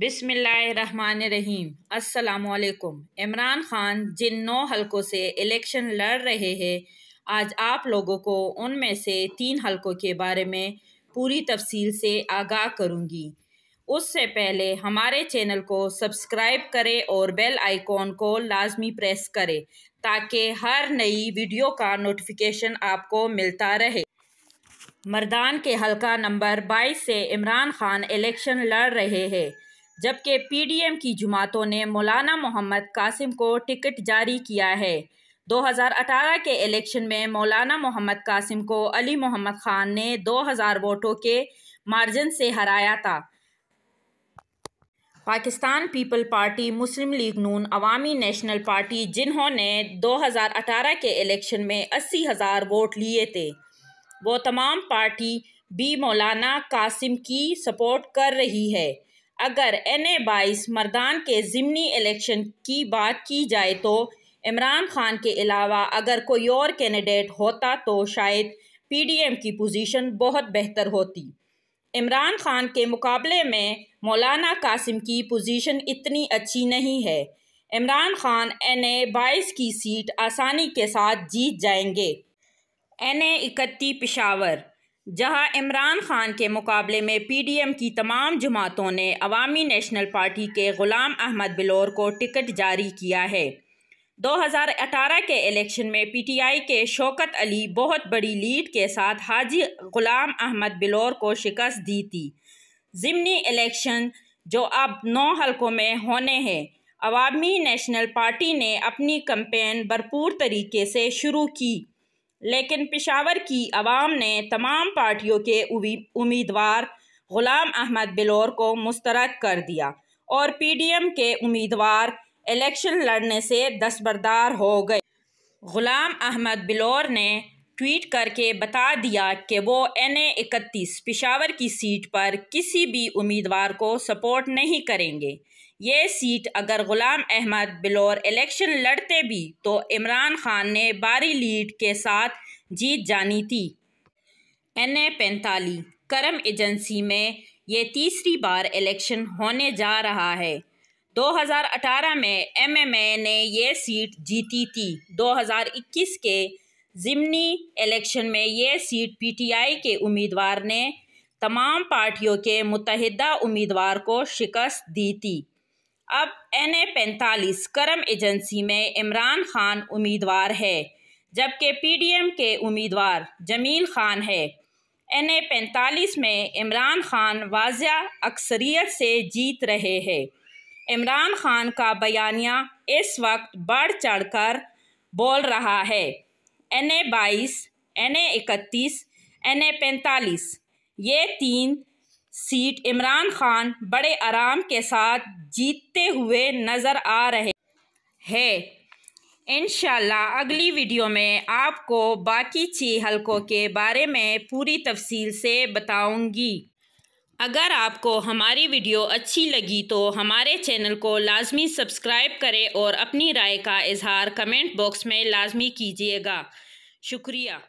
बिसमीम असलकुम इमरान ख़ान जिन नौ हलकों से इलेक्शन लड़ रहे हैं आज आप लोगों को उनमें से तीन हलकों के बारे में पूरी तफसील से आगाह करूंगी। उससे पहले हमारे चैनल को सब्सक्राइब करें और बेल आइकॉन को लाजमी प्रेस करें ताकि हर नई वीडियो का नोटिफिकेशन आपको मिलता रहे मर्दान के हलका नंबर 22 से इमरान ख़ान इलेक्शन लड़ रहे हैं जबकि पीडीएम की जमातों ने मौलाना मोहम्मद कासिम को टिकट जारी किया है 2018 के इलेक्शन में मौलाना मोहम्मद कासिम को अली मोहम्मद खान ने 2000 वोटों के मार्जिन से हराया था Pakistan People Party Muslim League Noon Awami National Party जिन्होंने 2018 के इलेक्शन में अस्सी हज़ार वोट लिए थे वो तमाम पार्टी भी मौलाना कासिम की सपोर्ट कर रही है अगर एन ए बाईस मर्दान के ज़िमनी इलेक्शन की बात की जाए तो इमरान खान के अलावा अगर कोई और कैंडिडेट होता तो शायद पी डी एम की पोजीशन बहुत बेहतर होती इमरान खान के मुकाबले में मौलाना कासिम की पोजीशन इतनी अच्छी नहीं है इमरान खान एन ए बाईस की सीट आसानी के साथ जीत जाएंगे एन ए इकती पिशावर जहां इमरान खान के मुकाबले में पी डी एम की तमाम जमातों ने अवामी नेशनल पार्टी के ग़ुलाम अहमद बिलोर को टिकट जारी किया है 2018 के इलेक्शन में पी टी आई के शौकत अली बहुत बड़ी लीड के साथ हाजी ग़ुलाम अहमद बिलोर को शिकस्त दी थी ज़मनी इलेक्शन जो अब नौ हलकों में होने हैं अवामी नेशनल पार्टी ने अपनी कम्पेन भरपूर तरीके से शुरू की लेकिन पिशावर की आवाम ने तमाम पार्टियों के उम्मीदवार ग़ुलाम अहमद बिलोर को मुस्तरद कर दिया और पी डी एम के उम्मीदवार इलेक्शन लड़ने से दस्तबरदार हो गए ग़ुलाम अहमद बिलोर ने ट्वीट करके बता दिया कि वो एन ए इकतीस पिशावर की सीट पर किसी भी उम्मीदवार को सपोर्ट नहीं करेंगे ये सीट अगर ग़ुलाम अहमद बिलोर इलेक्शन लड़ते भी तो इमरान खान ने बारी लीड के साथ जीत जानी थी एन ए पैंताली करम एजेंसी में ये तीसरी बार इलेक्शन होने जा रहा है 2018 में एमएमए ने यह सीट जीती थी 2021 के ज़मनी इलेक्शन में ये सीट पीटीआई के उम्मीदवार ने तमाम पार्टियों के मुतहदा उम्मीदवार को शिकस्त दी थी अब एन ए पैंतालीस करम एजेंसी में इमरान खान उम्मीदवार है जबकि पी डी एम के उम्मीदवार जमील खान है एन ए पैंतालीस में इमरान खान वाजिया अक्सरियत से जीत रहे हैं इमरान खान का बयानिया इस वक्त बढ़ चढ़ कर बोल रहा है एन ए बाईस एन ए इकतीस एन ए पैंतालीस ये तीन सीट इमरान खान बड़े आराम के साथ जीतते हुए नज़र आ रहे हैं इन अगली वीडियो में आपको बाकी छह हलकों के बारे में पूरी तफसील से बताऊंगी अगर आपको हमारी वीडियो अच्छी लगी तो हमारे चैनल को लाजमी सब्सक्राइब करें और अपनी राय का इजहार कमेंट बॉक्स में लाजमी कीजिएगा शुक्रिया